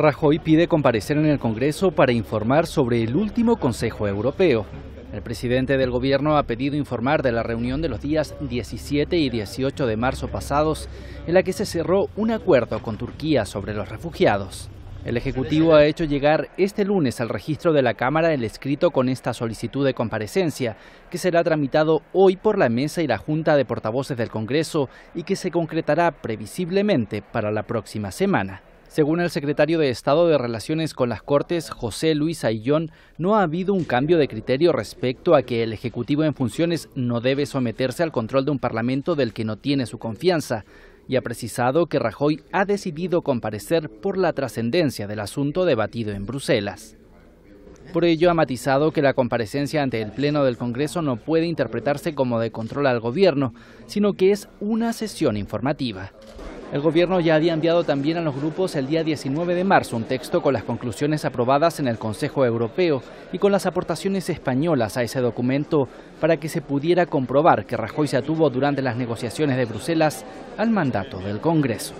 Rajoy pide comparecer en el Congreso para informar sobre el último Consejo Europeo. El presidente del gobierno ha pedido informar de la reunión de los días 17 y 18 de marzo pasados, en la que se cerró un acuerdo con Turquía sobre los refugiados. El Ejecutivo ha hecho llegar este lunes al registro de la Cámara el escrito con esta solicitud de comparecencia, que será tramitado hoy por la Mesa y la Junta de Portavoces del Congreso y que se concretará previsiblemente para la próxima semana. Según el secretario de Estado de Relaciones con las Cortes, José Luis Ayllón, no ha habido un cambio de criterio respecto a que el Ejecutivo en funciones no debe someterse al control de un Parlamento del que no tiene su confianza, y ha precisado que Rajoy ha decidido comparecer por la trascendencia del asunto debatido en Bruselas. Por ello ha matizado que la comparecencia ante el Pleno del Congreso no puede interpretarse como de control al Gobierno, sino que es una sesión informativa. El gobierno ya había enviado también a los grupos el día 19 de marzo un texto con las conclusiones aprobadas en el Consejo Europeo y con las aportaciones españolas a ese documento para que se pudiera comprobar que Rajoy se atuvo durante las negociaciones de Bruselas al mandato del Congreso.